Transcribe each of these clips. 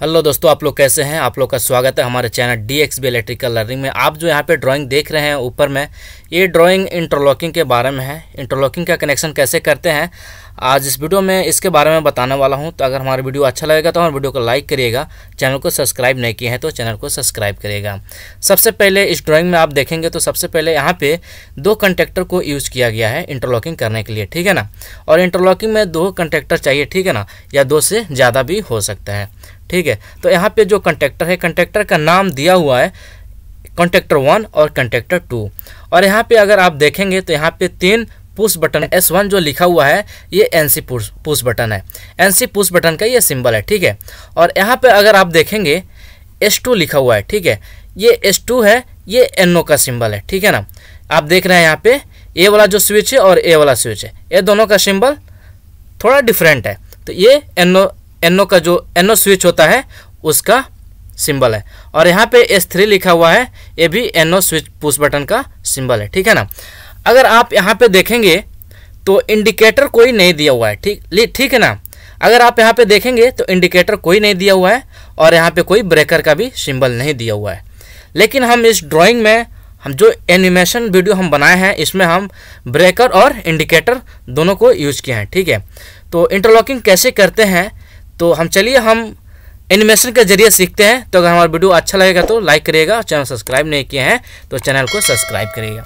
hello दोस्तों आप लोग कैसे हैं आप लोग का स्वागत है हमारे channel D X B electrical learning में आप जो यहाँ पे ड्राइंग देख रहे हैं ऊपर में ये ड्राइंग इंटरलॉकिंग के बारे में है इंटरलॉकिंग का कनेक्शन कैसे करते हैं आज इस वीडियो में इसके बारे में बताने वाला हूँ तो अगर हमारा वीडियो अच्छा लगेगा तो हमारे वीडियो को लाइक करिएगा चैनल को सब्सक्राइब नहीं किया है तो चैनल को सब्सक्राइब करिएगा सबसे पहले इस ड्राइंग में आप देखेंगे तो सबसे पहले यहाँ पे दो कंटेक्टर को यूज़ किया गया है इंटरलॉकिंग करने के लिए ठीक है ना और इंटरलॉकिंग में दो कंटेक्टर चाहिए ठीक है ना या दो से ज़्यादा भी हो सकता है ठीक है तो यहाँ पे जो कंटेक्टर है कंटेक्टर का नाम दिया हुआ है कंटेक्टर वन और कंटेक्टर टू और यहाँ पे अगर आप देखेंगे तो यहाँ पे तीन पुश बटन एस वन जो लिखा हुआ है ये एन सी पुश बटन है एन सी पुश बटन का ये सिंबल है ठीक है और यहाँ पे अगर आप देखेंगे एस टू लिखा हुआ है ठीक है ये एस टू है ये एन ओ का सिंबल है ठीक है ना आप देख रहे हैं यहाँ पे ए वाला जो स्विच है और ए वाला स्विच है ये दोनों का सिंबल थोड़ा डिफरेंट है तो ये एन ओ एनओ का जो एनओ स्विच होता है उसका सिंबल है और यहाँ पे एस थ्री लिखा हुआ है ये भी एनओ स्विच पुश बटन का सिंबल है ठीक है ना अगर आप यहाँ पे देखेंगे तो इंडिकेटर कोई नहीं दिया हुआ है ठीक ठीक है ना अगर आप यहाँ पे देखेंगे तो इंडिकेटर कोई नहीं दिया हुआ है और यहाँ पे कोई ब्रेकर का भी सिंबल नहीं दिया हुआ है लेकिन हम इस ड्राइंग में हम जो एनिमेशन वीडियो हम बनाए हैं इसमें हम ब्रेकर और इंडिकेटर दोनों को यूज किए हैं ठीक है तो इंटरलॉकिंग कैसे करते हैं तो हम चलिए हम एनिमेशन के जरिए सीखते हैं तो अगर हमारा वीडियो अच्छा लगेगा तो लाइक करिएगा चैनल सब्सक्राइब नहीं किए हैं तो चैनल को सब्सक्राइब करिएगा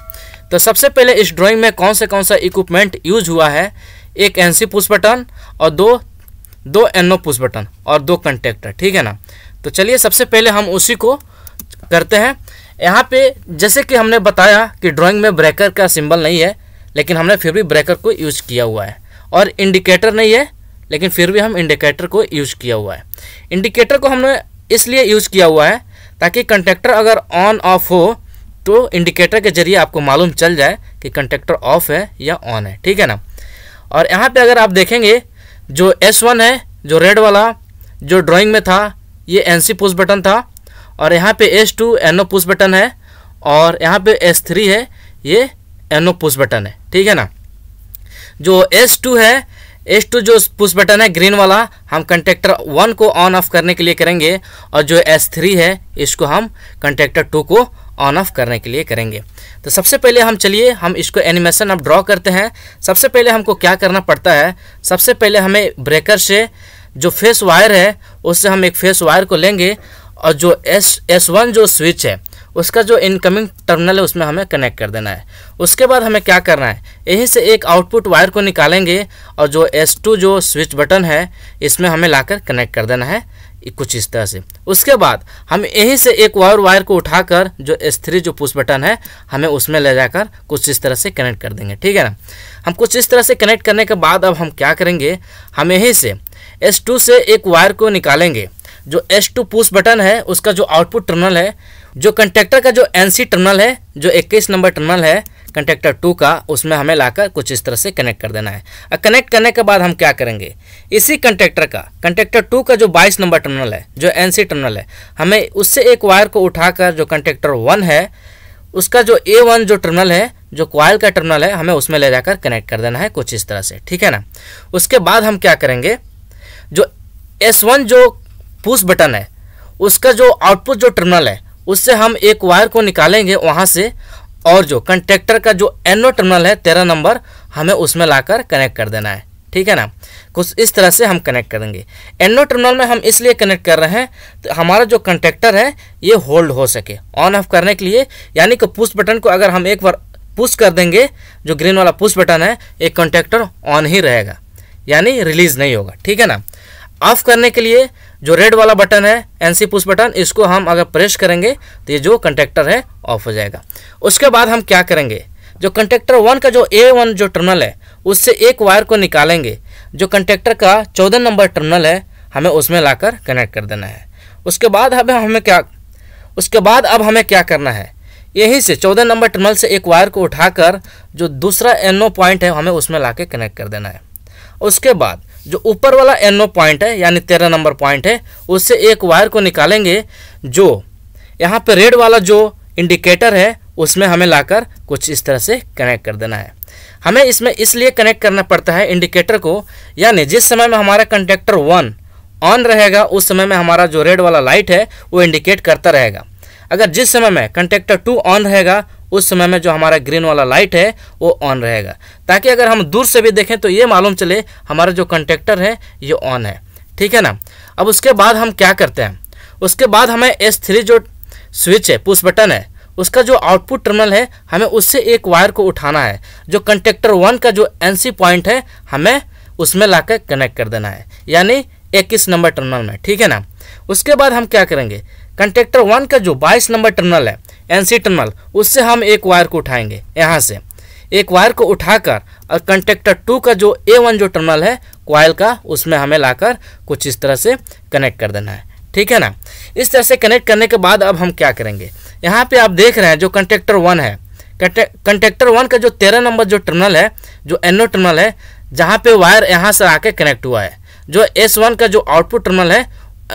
तो सबसे पहले इस ड्राइंग में कौन से कौन सा इक्विपमेंट यूज हुआ है एक एन सी पुश बटन और दो दो एनो पुश बटन और दो कंटेक्टर ठीक है ना तो चलिए सबसे पहले हम उसी को करते हैं यहाँ पे जैसे कि हमने बताया कि ड्राइंग में ब्रेकर का सिंबल नहीं है लेकिन हमने फिर भी ब्रेकर को यूज किया हुआ है और इंडिकेटर नहीं है लेकिन फिर भी हम इंडिकेटर को यूज किया हुआ है इंडिकेटर को हमने इसलिए यूज किया हुआ है ताकि कंटेक्टर अगर ऑन ऑफ हो तो इंडिकेटर के जरिए आपको मालूम चल जाए कि कंटेक्टर ऑफ है या ऑन है ठीक है ना और यहाँ पे अगर आप देखेंगे जो S1 है जो रेड वाला जो ड्राइंग में था ये NC पुश बटन था और यहाँ पे S2 to NO push button है और यहाँ पे S3 है ये NO पुश बटन है ठीक है ना जो S2 है एस टू जो पुश बटन है ग्रीन वाला हम कंटेक्टर वन को ऑन ऑफ करने के लिए करेंगे और जो एस थ्री है इसको हम कंटेक्टर टू को ऑन ऑफ करने के लिए करेंगे तो सबसे पहले हम चलिए हम इसको एनिमेशन अब ड्रॉ करते हैं सबसे पहले हमको क्या करना पड़ता है सबसे पहले हमें ब्रेकर से जो फेस वायर है उससे हम एक फेस वायर को लेंगे और जो एस एस वन जो स्विच है उसका जो इनकमिंग टर्मिनल है उसमें हमें कनेक्ट कर देना है उसके बाद हमें क्या करना है यहीं से एक आउटपुट वायर को निकालेंगे और जो S2 जो स्विच बटन है इसमें हमें लाकर कनेक्ट कर देना है कुछ इस तरह से उसके बाद हम यहीं से एक वायर वायर को उठाकर जो S3 जो पुश बटन है हमें उसमें ले जाकर कुछ इस तरह से कनेक्ट कर देंगे ठीक है ना हम कुछ इस तरह से कनेक्ट करने के बाद अब हम क्या करेंगे हम यहीं से टू से एक वायर को निकालेंगे जो टू पुश बटन है उसका जो आउटपुट टर्मिनल है जो कंटेक्टर का जो एनसी टर्मिनल है जो 21 नंबर टर्मिनल है कंटेक्टर टू का उसमें हमें लाकर कुछ इस तरह से कनेक्ट कर देना है और कनेक्ट करने के बाद हम क्या करेंगे इसी कंटेक्टर का कंटेक्टर टू का जो 22 नंबर टर्मिनल है जो एनसी टर्मिनल है हमें उससे एक वायर को उठाकर जो कंटेक्टर वन है उसका जो ए वन जो टर्मिनल है जो क्वाइल का टर्मिनल है हमें उसमें ले जाकर कनेक्ट कर देना है कुछ इस तरह से ठीक है ना उसके बाद हम क्या करेंगे जो एस वन जो पुश बटन है उसका जो आउटपुट जो टर्मिनल है उससे हम एक वायर को निकालेंगे वहाँ से और जो कंटेक्टर का जो एनो टर्मिनल है तेरह नंबर हमें उसमें लाकर कनेक्ट कर देना है ठीक है ना कुछ इस तरह से हम कनेक्ट करेंगे एनो टर्मिनल में हम इसलिए कनेक्ट कर रहे हैं तो हमारा जो कंटेक्टर है ये होल्ड हो सके ऑन ऑफ करने के लिए यानी कि पुश बटन को अगर हम एक बार पुश कर देंगे जो ग्रीन वाला पुश बटन है ये कंटेक्टर ऑन ही रहेगा यानी रिलीज़ नहीं होगा ठीक है ना ऑफ करने के लिए जो रेड वाला बटन है एनसी पुश बटन इसको हम अगर प्रेस करेंगे तो ये जो कंटेक्टर है ऑफ हो जाएगा उसके बाद हम क्या करेंगे जो कंटेक्टर वन का जो ए वन जो टर्नल है उससे एक वायर को निकालेंगे जो कंटेक्टर का चौदह नंबर टर्नल है हमें उसमें लाकर कनेक्ट कर देना है उसके बाद अब हमें क्या उसके बाद अब हमें क्या करना है यहीं से चौदह नंबर टर्नल से एक वायर को उठाकर जो दूसरा एनओ पॉइंट है हमें उसमें ला कनेक्ट कर देना है उसके बाद जो ऊपर वाला ओ पॉइंट है यानी तेरह नंबर पॉइंट है उससे एक वायर को निकालेंगे जो यहाँ पर रेड वाला जो इंडिकेटर है उसमें हमें लाकर कुछ इस तरह से कनेक्ट कर देना है हमें इसमें इसलिए कनेक्ट करना पड़ता है इंडिकेटर को यानी जिस समय में हमारा कंडक्टर वन ऑन रहेगा उस समय में हमारा जो रेड वाला लाइट है वो इंडिकेट करता रहेगा अगर जिस समय में कंडक्टर टू ऑन रहेगा उस समय में जो हमारा ग्रीन वाला लाइट है वो ऑन रहेगा ताकि अगर हम दूर से भी देखें तो ये मालूम चले हमारा जो कंटेक्टर है ये ऑन है ठीक है ना अब उसके बाद हम क्या करते हैं उसके बाद हमें एस थ्री जो स्विच है पुश बटन है उसका जो आउटपुट टर्मिनल है हमें उससे एक वायर को उठाना है जो कंटेक्टर वन का जो एन पॉइंट है हमें उसमें ला कनेक्ट कर देना है यानी इक्कीस नंबर टर्मिनल में ठीक है ना उसके बाद हम क्या करेंगे कंटेक्टर वन का जो बाईस नंबर टर्नल है एनसी टर्नल उससे हम एक वायर को उठाएंगे यहाँ से एक वायर को उठाकर और कंटेक्टर टू का जो ए वन जो टर्मिनल है क्वाइल का उसमें हमें लाकर कुछ इस तरह से कनेक्ट कर देना है ठीक है ना इस तरह से कनेक्ट करने के बाद अब हम क्या करेंगे यहाँ पे आप देख रहे हैं जो कंटेक्टर वन है कंटेक्टर वन का जो तेरह नंबर जो टर्मिनल है जो एनो टर्मिनल है जहाँ पे वायर यहाँ से आके कनेक्ट हुआ है जो एस वन का जो आउटपुट टर्मिनल है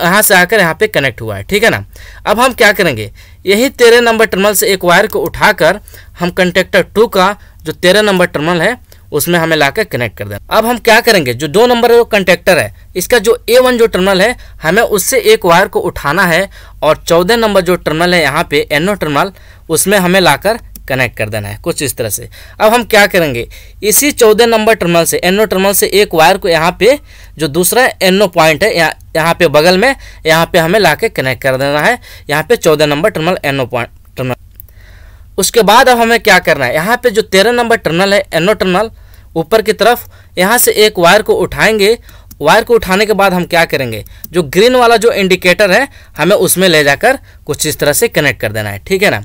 यहाँ से आकर यहाँ पे कनेक्ट हुआ है ठीक है ना अब हम क्या करेंगे यही तेरह नंबर टर्मिनल से एक वायर को उठाकर हम कंटेक्टर टू का जो तेरह नंबर टर्मिनल है उसमें हमें लाकर कनेक्ट कर देना अब हम क्या करेंगे जो दो नंबर जो कंटेक्टर है इसका जो ए वन जो टर्मिनल है हमें उससे एक वायर को उठाना है और चौदह नंबर जो टर्मिनल है यहाँ पे एनओ टर्मिनल उसमें हमें लाकर कनेक्ट कर देना है कुछ इस तरह से अब हम क्या करेंगे इसी चौदह नंबर टर्मिनल से एनओ टर्मिनल से एक वायर को यहाँ पे जो दूसरा एनो पॉइंट है यहाँ यहाँ पे बगल में यहाँ पे हमें ला के कनेक्ट कर देना है यहाँ पे चौदह number terminal NO point terminal उसके बाद अब हमें क्या करना है यहाँ पे जो तेरह नंबर टर्मिनल है एनो टर्मिनल ऊपर की तरफ यहाँ से एक वायर को उठाएंगे वायर को उठाने के बाद हम क्या करेंगे जो ग्रीन वाला जो इंडिकेटर है हमें उसमें ले जाकर कुछ इस तरह से कनेक्ट कर देना है ठीक है ना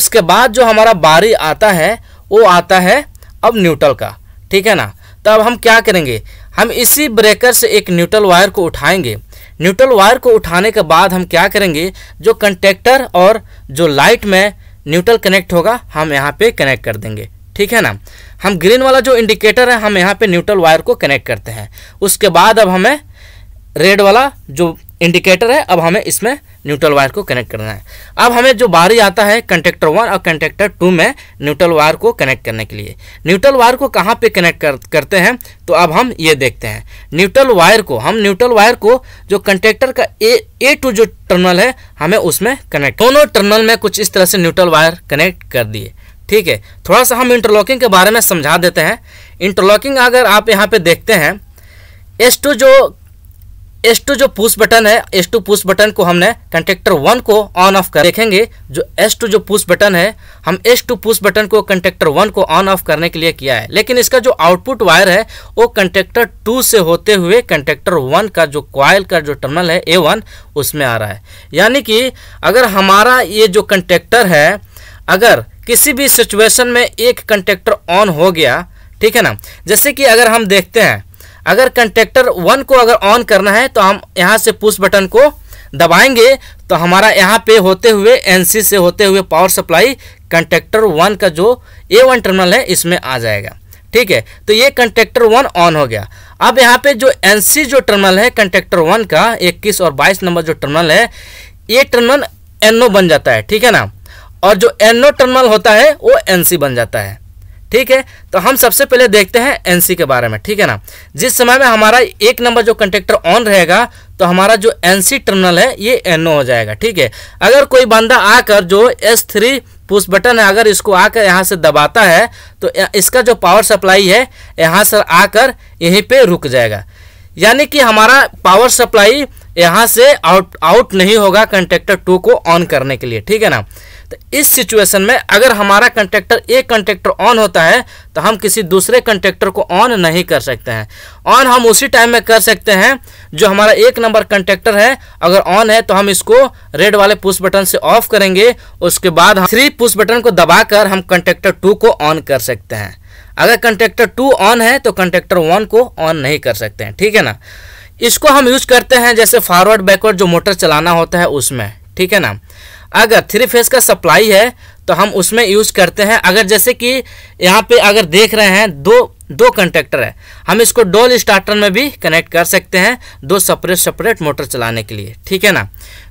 उसके बाद जो हमारा बारी आता है वो आता है अब न्यूट्रल का ठीक है ना तब हम क्या करेंगे हम इसी ब्रेकर से एक न्यूट्रल वायर को उठाएंगे न्यूट्रल वायर को उठाने के बाद हम क्या करेंगे जो कंटेक्टर और जो लाइट में न्यूट्रल कनेक्ट होगा हम यहाँ पे कनेक्ट कर देंगे ठीक है ना हम ग्रीन वाला जो इंडिकेटर है हम यहाँ पे न्यूट्रल वायर को कनेक्ट करते हैं उसके बाद अब हमें रेड वाला जो इंडिकेटर है अब हमें इसमें न्यूट्रल वायर को कनेक्ट करना है अब हमें जो बारी आता है कंटेक्टर वन और कंटेक्टर टू में न्यूट्रल वायर को कनेक्ट करने के लिए न्यूट्रल वायर को कहाँ पे कनेक्ट कर, करते हैं तो अब हम ये देखते हैं न्यूट्रल वायर को हम न्यूट्रल वायर को जो कंटेक्टर का ए ए टू जो टर्नल है हमें उसमें कनेक्ट दोनों टर्नल में कुछ इस तरह से न्यूट्रल वायर कनेक्ट कर दिए ठीक है थोड़ा सा हम इंटरलॉकिंग के बारे में समझा देते हैं इंटरलॉकिंग अगर आप यहाँ पर देखते हैं एस टू जो एस टू जो पुश बटन है एस टू पुश बटन को हमने कंटेक्टर वन को ऑन ऑफ कर देखेंगे जो एस टू जो पुश बटन है हम एस टू पुश बटन को कंटेक्टर वन को ऑन ऑफ करने के लिए किया है लेकिन इसका जो आउटपुट वायर है वो कंटेक्टर टू से होते हुए कंटेक्टर वन का जो क्वाइल का जो टर्मिनल है ए वन उसमें आ रहा है यानी कि अगर हमारा ये जो कंटेक्टर है अगर किसी भी सिचुएशन में एक कंटेक्टर ऑन हो गया ठीक है ना जैसे कि अगर हम देखते हैं अगर कंटेक्टर वन को अगर ऑन करना है तो हम यहाँ से पुश बटन को दबाएंगे तो हमारा यहाँ पे होते हुए एनसी से होते हुए पावर सप्लाई कंटेक्टर वन का जो ए वन टर्मिनल है इसमें आ जाएगा ठीक है तो ये कंटेक्टर वन ऑन हो गया अब यहाँ पे जो एनसी जो टर्मिनल है कंटेक्टर वन का 21 और 22 नंबर जो टर्मिनल है ये टर्मिनल एनओ बन जाता है ठीक है ना और जो एनओ टर्मिनल होता है वो एन बन जाता है ठीक है तो हम सबसे पहले देखते हैं एनसी के बारे में ठीक है ना जिस समय में हमारा एक नंबर जो कंटेक्टर ऑन रहेगा तो हमारा जो एनसी टर्मिनल है ये एनओ हो जाएगा ठीक है अगर कोई बंदा आकर जो एस थ्री पुश बटन है अगर इसको आकर यहाँ से दबाता है तो इसका जो पावर सप्लाई है यहाँ से आकर यहीं पर रुक जाएगा यानी कि हमारा पावर सप्लाई यहाँ से आउट आउट नहीं होगा कंटेक्टर टू को ऑन करने के लिए ठीक है ना तो इस सिचुएशन में अगर हमारा कंटेक्टर एक कंटेक्टर ऑन होता है तो हम किसी दूसरे कंटेक्टर को ऑन नहीं कर सकते हैं ऑन हम उसी टाइम में कर सकते हैं जो हमारा एक नंबर कंटेक्टर है अगर ऑन है तो हम इसको रेड वाले पुश बटन से ऑफ करेंगे उसके बाद हम थ्री पुश बटन को दबाकर हम कंटेक्टर टू को ऑन कर सकते हैं अगर कंटेक्टर टू ऑन है तो कंटेक्टर वन को ऑन नहीं कर सकते हैं ठीक है ना इसको हम यूज करते हैं जैसे फॉरवर्ड बैकवर्ड जो मोटर चलाना होता है उसमें ठीक है ना अगर थ्री फेज का सप्लाई है तो हम उसमें यूज करते हैं अगर जैसे कि यहाँ पे अगर देख रहे हैं दो दो कंटेक्टर है हम इसको डोल स्टार्टर में भी कनेक्ट कर सकते हैं दो सेपरेट सेपरेट मोटर चलाने के लिए ठीक है ना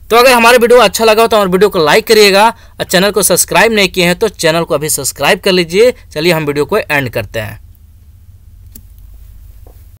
तो अगर हमारा वीडियो अच्छा लगा हो तो हमारे वीडियो को लाइक करिएगा और चैनल को सब्सक्राइब नहीं किए हैं तो चैनल को अभी सब्सक्राइब कर लीजिए चलिए हम वीडियो को एंड करते हैं